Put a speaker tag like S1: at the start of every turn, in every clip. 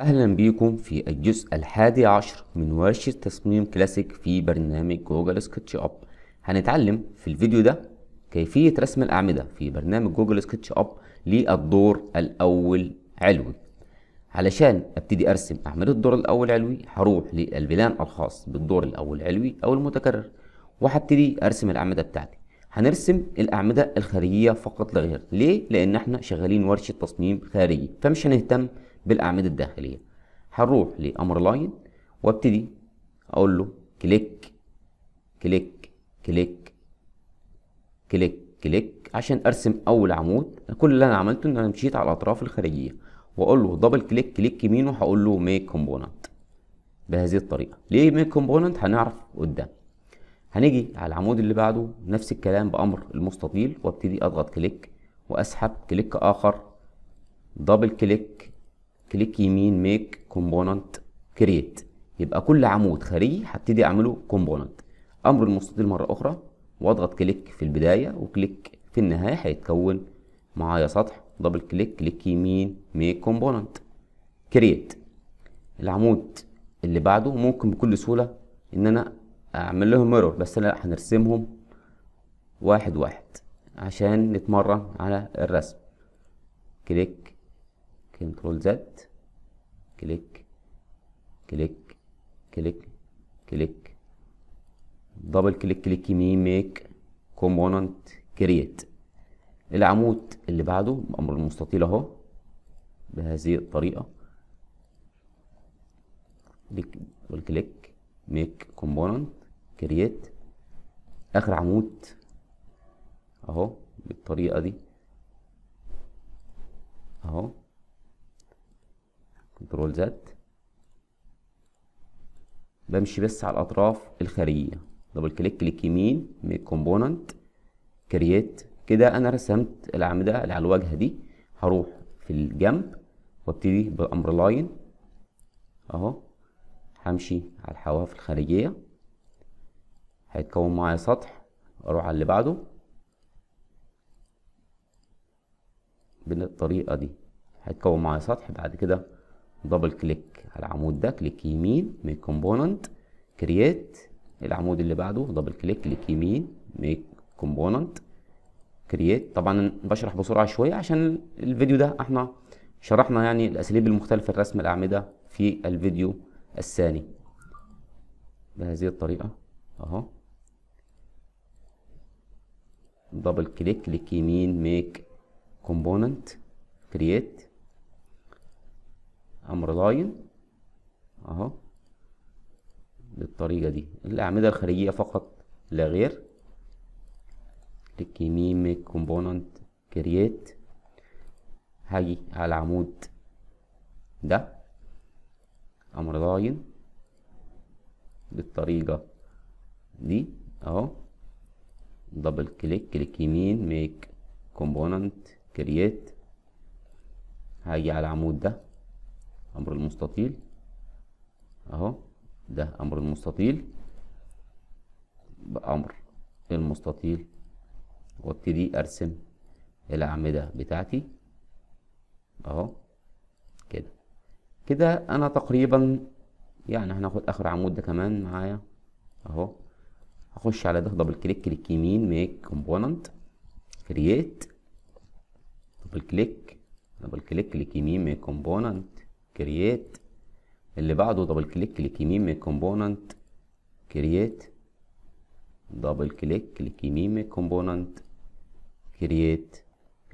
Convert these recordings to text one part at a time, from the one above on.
S1: أهلا بيكم في الجزء الحادي عشر من ورشة تصميم كلاسيك في برنامج جوجل سكتش أب هنتعلم في الفيديو ده كيفية رسم الأعمدة في برنامج جوجل سكتش أب للدور الأول علوي علشان ابتدي ارسم أعمدة الدور الأول علوي هروح للبلان الخاص بالدور الأول علوي أو المتكرر وهبتدي ارسم الأعمدة بتاعتي هنرسم الأعمدة الخارجية فقط لا غير ليه؟ لأن احنا شغالين ورشة تصميم خارجي فمش هنهتم بالاعمده الداخليه هنروح لامر لاين وابتدي اقول له كليك كليك كليك كليك كليك عشان ارسم اول عمود كل اللي انا عملته ان انا مشيت على الاطراف الخارجيه واقول له دبل كليك كليك يمين وهقول له ميك كومبوننت بهذه الطريقه ليه ميك كومبوننت هنعرف قدام هنيجي على العمود اللي بعده نفس الكلام بامر المستطيل وابتدي اضغط كليك واسحب كليك اخر دبل كليك كليك يمين ميك كومبوننت كريت يبقى كل عمود خارجي هبتدي اعمله كومبوننت امر المستطيل مره اخرى واضغط كليك في البدايه وكليك في النهايه هيتكون معايا سطح دبل كليك كليك يمين ميك كومبوننت كريت العمود اللي بعده ممكن بكل سهوله ان انا اعمل لهم ميرور بس انا هنرسمهم واحد واحد عشان نتمرن على الرسم كليك كنترول زد كليك كليك كليك كليك دبل كليك كليك يمين ميك كومبوننت كريت العمود اللي بعده بأمر المستطيل اهو بهذه الطريقة كليك دبل كليك ميك كومبوننت كريت آخر عمود اهو بالطريقة دي اهو كنترول زد بمشي بس على الاطراف الخارجيه دبل كليك كليك يمين ميك كومبوننت كرييت كده انا رسمت الاعمده اللي على الواجهه دي هروح في الجنب وابتدي بالامر لاين اهو همشي على الحواف الخارجيه هيتكون معايا سطح اروح على اللي بعده بالطريقه دي هيتكون معايا سطح بعد كده دبل كليك على العمود ده كليك يمين ميك كومبوننت كرييت العمود اللي بعده دبل كليك كليك يمين ميك كومبوننت كرييت طبعا بشرح بسرعه شويه عشان الفيديو ده احنا شرحنا يعني الاساليب المختلفه لرسم الاعمده في الفيديو الثاني بهذه الطريقه اهو دبل كليك كليك يمين ميك كومبوننت كرييت امر لاين اهو بالطريقة دي الأعمدة الخارجية فقط لا غير كليك يمين كرييت هاجي على العمود ده امر لاين بالطريقة دي اهو دبل كليك كليك يمين ميك كومبوننت كرييت هاجي على العمود ده امر المستطيل اهو ده امر المستطيل بامر المستطيل وابتدي ارسم الاعمده بتاعتي اهو كده كده انا تقريبا يعني هناخد اخر عمود ده كمان معايا اهو هخش على ده دبل كليك كليك يمين ميك كومبوننت كرييت دبل كليك دبل كليك كليك يمين ميك كومبوننت كرييت اللي بعده دبل كليك كليك يمين من كومبوننت كرييت دبل كليك كليك يمين من كومبوننت كرييت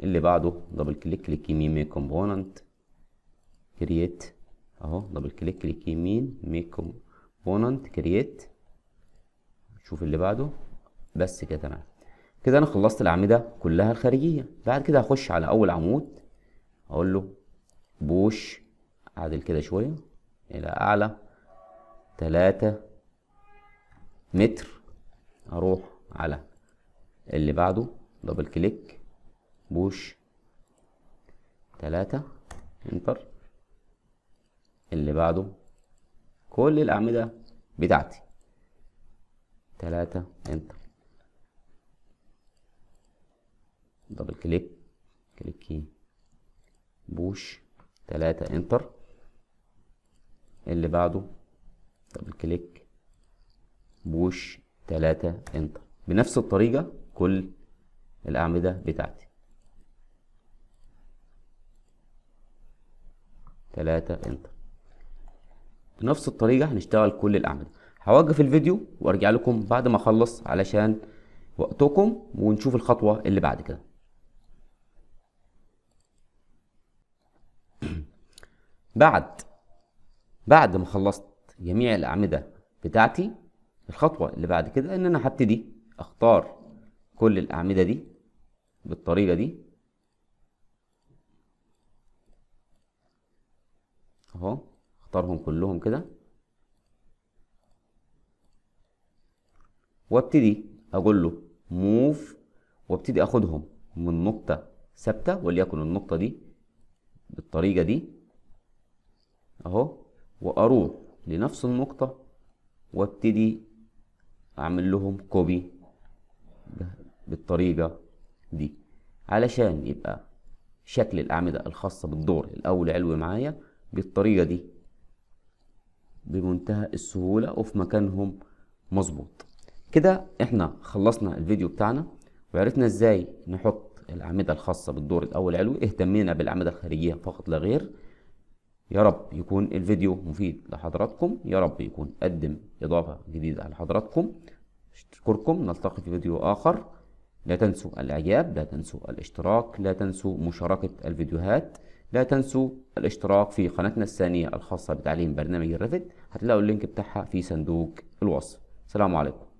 S1: اللي بعده دبل كليك كليك يمين من كومبوننت كرييت اهو دبل كليك كليك يمين من كومبوننت كرييت شوف اللي بعده بس كده تمام كده انا خلصت الاعمده كلها الخارجيه بعد كده هخش على اول عمود اقول له بوش عادل كده شوية إلى أعلى تلاتة متر أروح على اللي بعده دبل كليك بوش تلاتة انتر اللي بعده كل الأعمدة بتاعتي تلاتة انتر دبل كليك كليك بوش تلاتة انتر اللي بعده دبل كليك بوش تلاتة انتر بنفس الطريقة كل الأعمدة بتاعتي تلاتة انتر بنفس الطريقة هنشتغل كل الأعمدة هوقف الفيديو وارجع لكم بعد ما اخلص علشان وقتكم ونشوف الخطوة اللي بعد كده بعد بعد ما خلصت جميع الأعمدة بتاعتي الخطوة اللي بعد كده إن أنا هبتدي أختار كل الأعمدة دي بالطريقة دي أهو أختارهم كلهم كده وابتدي أقول له موف وابتدي أخدهم من نقطة ثابتة وليكن النقطة دي بالطريقة دي أهو واروح لنفس النقطة وابتدي اعمل لهم كوبي بالطريقة دي علشان يبقى شكل الاعمدة الخاصة بالدور الاول علوي معايا بالطريقة دي بمنتهى السهولة وفي مكانهم مظبوط كده احنا خلصنا الفيديو بتاعنا وعرفنا ازاي نحط الاعمدة الخاصة بالدور الاول علوي اهتمينا بالاعمدة الخارجية فقط لا غير يا رب يكون الفيديو مفيد لحضراتكم يا رب يكون قدم إضافة جديدة لحضراتكم أشكركم نلتقي في فيديو آخر لا تنسوا الإعجاب لا تنسوا الاشتراك لا تنسوا مشاركة الفيديوهات لا تنسوا الاشتراك في قناتنا الثانية الخاصة بتعليم برنامج الرفد هتلاقوا اللينك بتاعها في صندوق الوصف سلام عليكم